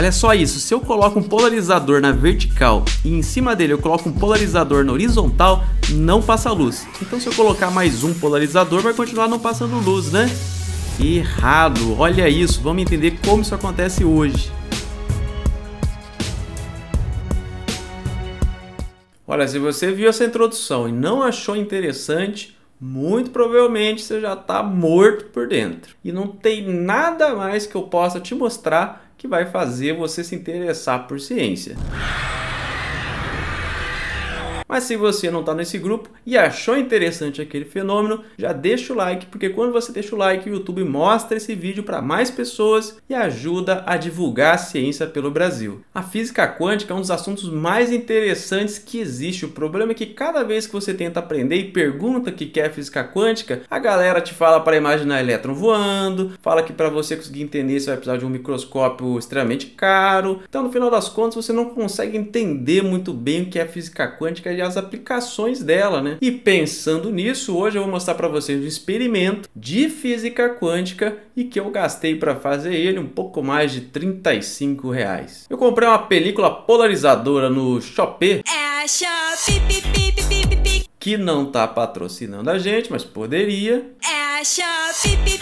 Olha só isso, se eu coloco um polarizador na vertical e em cima dele eu coloco um polarizador na horizontal, não passa luz. Então se eu colocar mais um polarizador, vai continuar não passando luz, né? Errado, olha isso, vamos entender como isso acontece hoje. Olha, se você viu essa introdução e não achou interessante, muito provavelmente você já está morto por dentro. E não tem nada mais que eu possa te mostrar que vai fazer você se interessar por ciência. Mas se você não está nesse grupo e achou interessante aquele fenômeno, já deixa o like, porque quando você deixa o like, o YouTube mostra esse vídeo para mais pessoas e ajuda a divulgar a ciência pelo Brasil. A física quântica é um dos assuntos mais interessantes que existe. O problema é que cada vez que você tenta aprender e pergunta o que é física quântica, a galera te fala para imaginar elétron voando, fala que para você conseguir entender você vai precisar de um microscópio extremamente caro. Então, no final das contas, você não consegue entender muito bem o que é física quântica e as aplicações dela, né? E pensando nisso, hoje eu vou mostrar para vocês um experimento de física quântica e que eu gastei para fazer ele um pouco mais de 35 reais. Eu comprei uma película polarizadora no Shopee. É a Shopee, pi, pi, pi, que não tá patrocinando a gente, mas poderia. É a Shopee,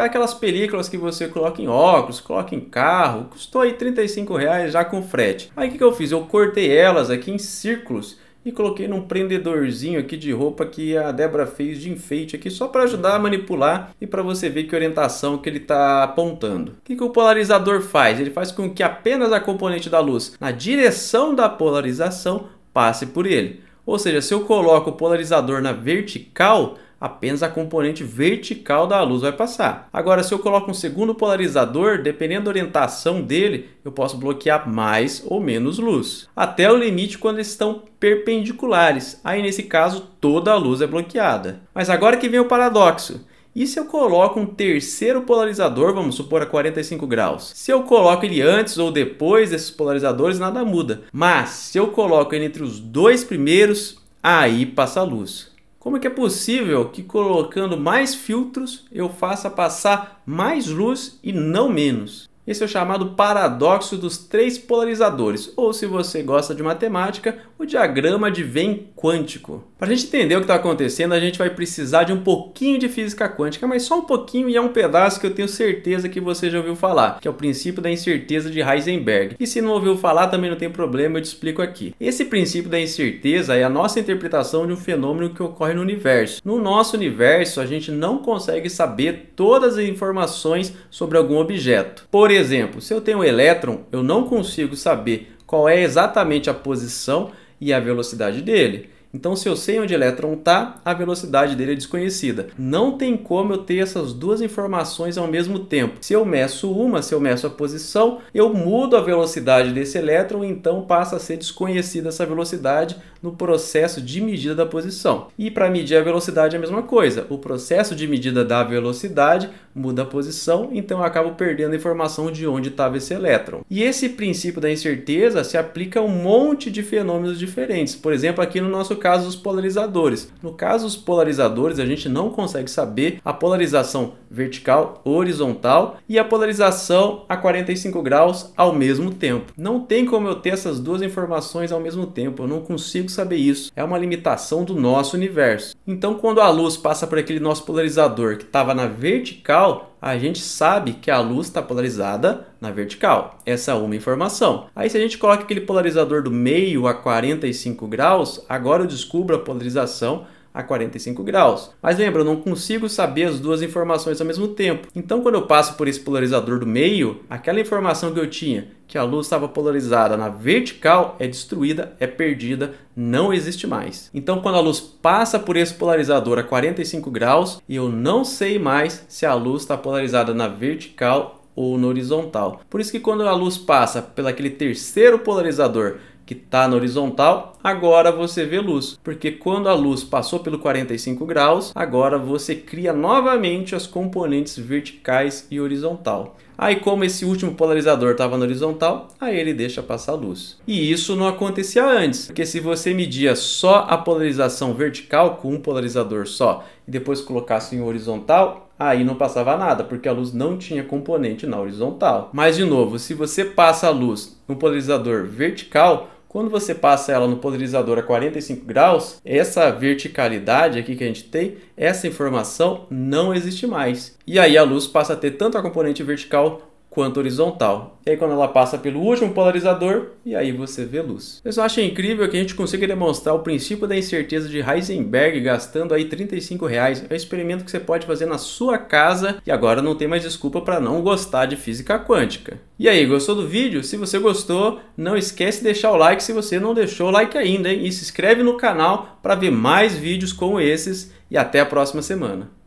é aquelas películas que você coloca em óculos, coloca em carro, custou aí 35 reais já com frete. Aí o que, que eu fiz? Eu cortei elas aqui em círculos e coloquei num prendedorzinho aqui de roupa que a Débora fez de enfeite aqui só para ajudar a manipular e para você ver que orientação que ele está apontando. O que, que o polarizador faz? Ele faz com que apenas a componente da luz na direção da polarização passe por ele. Ou seja, se eu coloco o polarizador na vertical, apenas a componente vertical da luz vai passar. Agora, se eu coloco um segundo polarizador, dependendo da orientação dele, eu posso bloquear mais ou menos luz, até o limite quando eles estão perpendiculares. Aí, nesse caso, toda a luz é bloqueada. Mas agora que vem o paradoxo. E se eu coloco um terceiro polarizador, vamos supor a 45 graus? Se eu coloco ele antes ou depois desses polarizadores, nada muda. Mas se eu coloco ele entre os dois primeiros, aí passa a luz. Como é que é possível que colocando mais filtros eu faça passar mais luz e não menos? Esse é o chamado paradoxo dos três polarizadores, ou se você gosta de matemática, o diagrama de Venn quântico. Para a gente entender o que está acontecendo, a gente vai precisar de um pouquinho de física quântica, mas só um pouquinho e é um pedaço que eu tenho certeza que você já ouviu falar, que é o princípio da incerteza de Heisenberg. E se não ouviu falar, também não tem problema, eu te explico aqui. Esse princípio da incerteza é a nossa interpretação de um fenômeno que ocorre no universo. No nosso universo, a gente não consegue saber todas as informações sobre algum objeto. Por exemplo, se eu tenho um elétron, eu não consigo saber qual é exatamente a posição e a velocidade dele. Então, se eu sei onde o elétron está, a velocidade dele é desconhecida. Não tem como eu ter essas duas informações ao mesmo tempo. Se eu meço uma, se eu meço a posição, eu mudo a velocidade desse elétron, então passa a ser desconhecida essa velocidade no processo de medida da posição. E para medir a velocidade é a mesma coisa. O processo de medida da velocidade muda a posição, então eu acabo perdendo a informação de onde estava esse elétron. E esse princípio da incerteza se aplica a um monte de fenômenos diferentes. Por exemplo, aqui no nosso caso dos polarizadores. No caso dos polarizadores, a gente não consegue saber a polarização vertical, horizontal e a polarização a 45 graus ao mesmo tempo. Não tem como eu ter essas duas informações ao mesmo tempo, eu não consigo saber isso. É uma limitação do nosso universo. Então, quando a luz passa por aquele nosso polarizador que estava na vertical, a gente sabe que a luz está polarizada na vertical. Essa é uma informação. Aí se a gente coloca aquele polarizador do meio a 45 graus, agora eu descubro a polarização a 45 graus. Mas lembra, eu não consigo saber as duas informações ao mesmo tempo. Então quando eu passo por esse polarizador do meio, aquela informação que eu tinha, que a luz estava polarizada na vertical, é destruída, é perdida, não existe mais. Então quando a luz passa por esse polarizador a 45 graus, eu não sei mais se a luz está polarizada na vertical ou no horizontal. Por isso que quando a luz passa pelo aquele terceiro polarizador que está na horizontal, agora você vê luz, porque quando a luz passou pelo 45 graus, agora você cria novamente as componentes verticais e horizontal. Aí como esse último polarizador estava na horizontal, aí ele deixa passar luz. E isso não acontecia antes, porque se você media só a polarização vertical com um polarizador só e depois colocasse em horizontal, aí não passava nada, porque a luz não tinha componente na horizontal. Mas de novo, se você passa a luz no polarizador vertical, quando você passa ela no polarizador a 45 graus, essa verticalidade aqui que a gente tem, essa informação não existe mais. E aí a luz passa a ter tanto a componente vertical quanto horizontal. E aí quando ela passa pelo último polarizador, e aí você vê luz. Eu só acho incrível que a gente consiga demonstrar o princípio da incerteza de Heisenberg gastando aí 35 reais. É um experimento que você pode fazer na sua casa e agora não tem mais desculpa para não gostar de física quântica. E aí, gostou do vídeo? Se você gostou, não esquece de deixar o like se você não deixou o like ainda, hein? E se inscreve no canal para ver mais vídeos como esses e até a próxima semana.